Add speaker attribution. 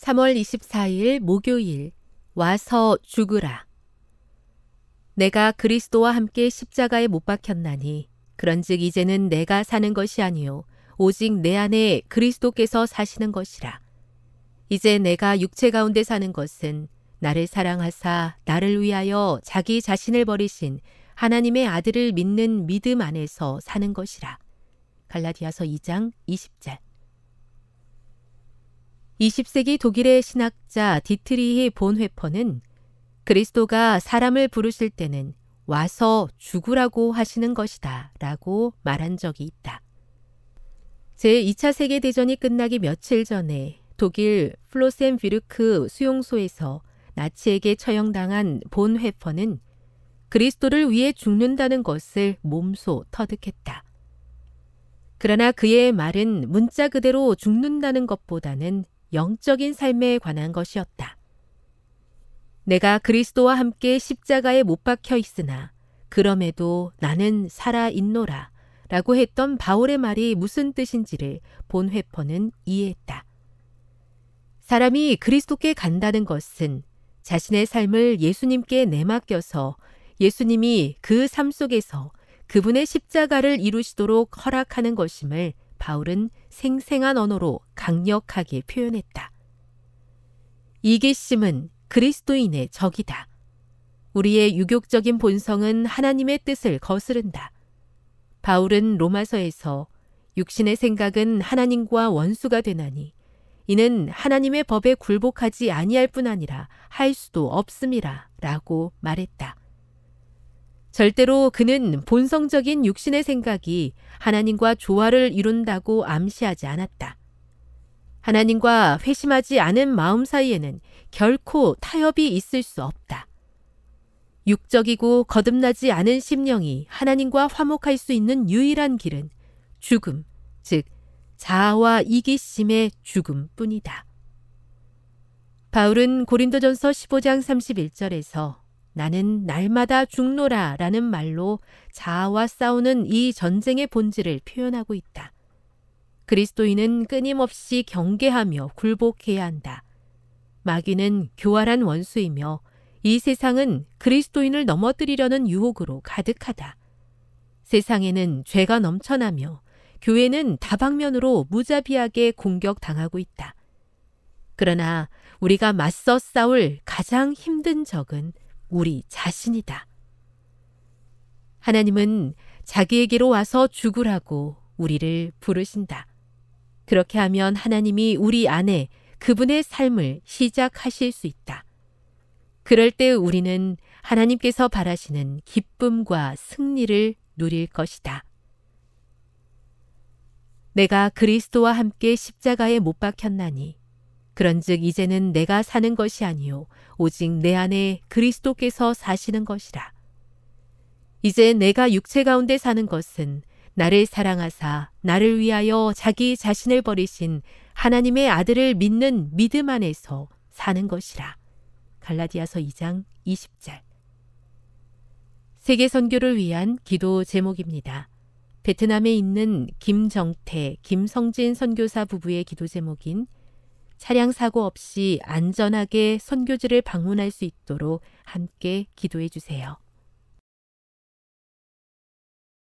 Speaker 1: 3월 24일 목요일 와서 죽으라. 내가 그리스도와 함께 십자가에 못 박혔나니 그런즉 이제는 내가 사는 것이 아니요 오직 내 안에 그리스도께서 사시는 것이라. 이제 내가 육체 가운데 사는 것은 나를 사랑하사 나를 위하여 자기 자신을 버리신 하나님의 아들을 믿는 믿음 안에서 사는 것이라. 갈라디아서 2장 20절. 20세기 독일의 신학자 디트리히 본회퍼는 그리스도가 사람을 부르실 때는 와서 죽으라고 하시는 것이다 라고 말한 적이 있다. 제2차 세계대전이 끝나기 며칠 전에 독일 플로센비르크 수용소에서 나치에게 처형당한 본회퍼는 그리스도를 위해 죽는다는 것을 몸소 터득했다. 그러나 그의 말은 문자 그대로 죽는다는 것보다는 영적인 삶에 관한 것이었다. 내가 그리스도와 함께 십자가에 못 박혀 있으나 그럼에도 나는 살아 있노라 라고 했던 바울의 말이 무슨 뜻인지를 본 회퍼는 이해했다. 사람이 그리스도께 간다는 것은 자신의 삶을 예수님께 내맡겨서 예수님이 그 삶 속에서 그분의 십자가를 이루시도록 허락하는 것임을 바울은 생생한 언어로 강력하게 표현했다. 이기심은 그리스도인의 적이다. 우리의 유격적인 본성은 하나님의 뜻을 거스른다. 바울은 로마서에서 육신의 생각은 하나님과 원수가 되나니 이는 하나님의 법에 굴복하지 아니할 뿐 아니라 할 수도 없음이라 라고 말했다. 절대로 그는 본성적인 육신의 생각이 하나님과 조화를 이룬다고 암시하지 않았다. 하나님과 회심하지 않은 마음 사이에는 결코 타협이 있을 수 없다. 육적이고 거듭나지 않은 심령이 하나님과 화목할 수 있는 유일한 길은 죽음, 즉 자아와 이기심의 죽음뿐이다. 바울은 고린도전서 15장 31절에서 나는 날마다 죽노라 라는 말로 자아와 싸우는 이 전쟁의 본질을 표현하고 있다. 그리스도인은 끊임없이 경계하며 굴복해야 한다. 마귀는 교활한 원수이며 이 세상은 그리스도인을 넘어뜨리려는 유혹으로 가득하다. 세상에는 죄가 넘쳐나며 교회는 다방면으로 무자비하게 공격당하고 있다. 그러나 우리가 맞서 싸울 가장 힘든 적은 우리 자신이다. 하나님은 자기에게로 와서 죽으라고 우리를 부르신다. 그렇게 하면 하나님이 우리 안에 그분의 삶을 시작하실 수 있다. 그럴 때 우리는 하나님께서 바라시는 기쁨과 승리를 누릴 것이다. 내가 그리스도와 함께 십자가에 못 박혔나니 그런즉 이제는 내가 사는 것이 아니요 오직 내 안에 그리스도께서 사시는 것이라. 이제 내가 육체 가운데 사는 것은 나를 사랑하사 나를 위하여 자기 자신을 버리신 하나님의 아들을 믿는 믿음 안에서 사는 것이라. 갈라디아서 2장 20절. 세계 선교를 위한 기도 제목입니다. 베트남에 있는 김정태, 김성진 선교사 부부의 기도 제목인 차량 사고 없이 안전하게 선교지를 방문할 수 있도록 함께 기도해 주세요.